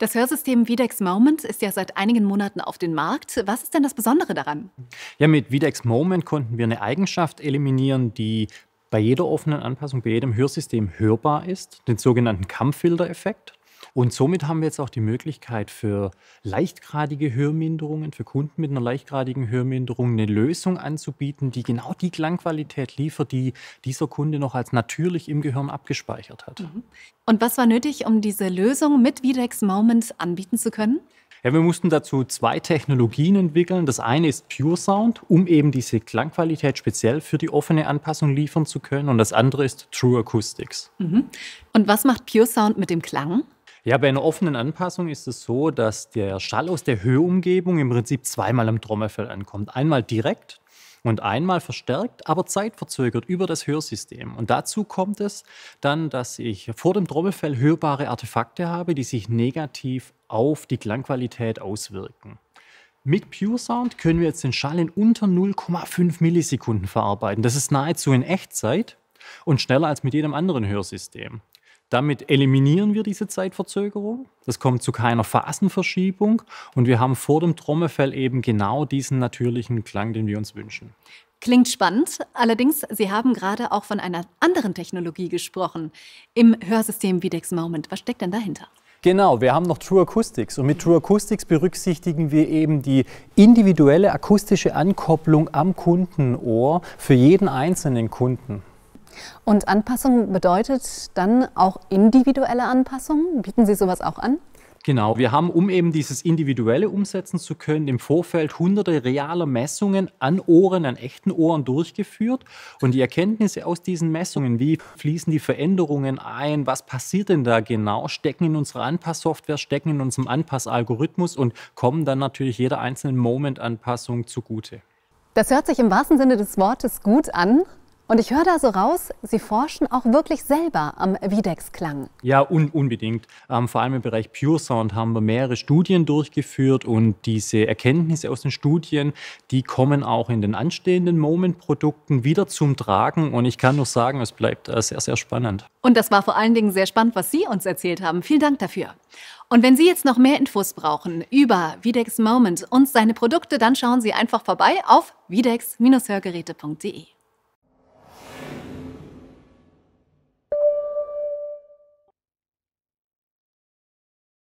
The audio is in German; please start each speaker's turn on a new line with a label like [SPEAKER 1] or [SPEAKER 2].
[SPEAKER 1] Das Hörsystem Videx Moment ist ja seit einigen Monaten auf den Markt. Was ist denn das Besondere daran?
[SPEAKER 2] Ja, mit Videx Moment konnten wir eine Eigenschaft eliminieren, die bei jeder offenen Anpassung, bei jedem Hörsystem hörbar ist, den sogenannten kampffilter effekt und somit haben wir jetzt auch die Möglichkeit für leichtgradige Hörminderungen, für Kunden mit einer leichtgradigen Hörminderung eine Lösung anzubieten, die genau die Klangqualität liefert, die dieser Kunde noch als natürlich im Gehirn abgespeichert hat.
[SPEAKER 1] Mhm. Und was war nötig, um diese Lösung mit Videx Moment anbieten zu können?
[SPEAKER 2] Ja, wir mussten dazu zwei Technologien entwickeln. Das eine ist Pure Sound, um eben diese Klangqualität speziell für die offene Anpassung liefern zu können. Und das andere ist True Acoustics.
[SPEAKER 1] Mhm. Und was macht Pure Sound mit dem Klang?
[SPEAKER 2] Ja, bei einer offenen Anpassung ist es so, dass der Schall aus der Hörumgebung im Prinzip zweimal am Trommelfell ankommt. Einmal direkt und einmal verstärkt, aber zeitverzögert über das Hörsystem. Und dazu kommt es dann, dass ich vor dem Trommelfell hörbare Artefakte habe, die sich negativ auf die Klangqualität auswirken. Mit Pure Sound können wir jetzt den Schall in unter 0,5 Millisekunden verarbeiten. Das ist nahezu in Echtzeit und schneller als mit jedem anderen Hörsystem. Damit eliminieren wir diese Zeitverzögerung. Es kommt zu keiner Phasenverschiebung und wir haben vor dem Trommelfell eben genau diesen natürlichen Klang, den wir uns wünschen.
[SPEAKER 1] Klingt spannend. Allerdings, Sie haben gerade auch von einer anderen Technologie gesprochen im Hörsystem Videx Moment. Was steckt denn dahinter?
[SPEAKER 2] Genau, wir haben noch True Acoustics und mit True Acoustics berücksichtigen wir eben die individuelle akustische Ankopplung am Kundenohr für jeden einzelnen Kunden.
[SPEAKER 1] Und Anpassung bedeutet dann auch individuelle Anpassung? Bieten Sie sowas auch an?
[SPEAKER 2] Genau, wir haben, um eben dieses individuelle umsetzen zu können, im Vorfeld hunderte realer Messungen an Ohren, an echten Ohren durchgeführt. Und die Erkenntnisse aus diesen Messungen, wie fließen die Veränderungen ein, was passiert denn da genau, stecken in unserer Anpasssoftware, stecken in unserem Anpassalgorithmus und kommen dann natürlich jeder einzelnen Moment-Anpassung zugute.
[SPEAKER 1] Das hört sich im wahrsten Sinne des Wortes gut an. Und ich höre da so raus, Sie forschen auch wirklich selber am Videx-Klang.
[SPEAKER 2] Ja, un unbedingt. Ähm, vor allem im Bereich Pure Sound haben wir mehrere Studien durchgeführt und diese Erkenntnisse aus den Studien, die kommen auch in den anstehenden Moment-Produkten wieder zum Tragen. Und ich kann nur sagen, es bleibt äh, sehr, sehr spannend.
[SPEAKER 1] Und das war vor allen Dingen sehr spannend, was Sie uns erzählt haben. Vielen Dank dafür. Und wenn Sie jetzt noch mehr Infos brauchen über Videx Moment und seine Produkte, dann schauen Sie einfach vorbei auf videx-hörgeräte.de.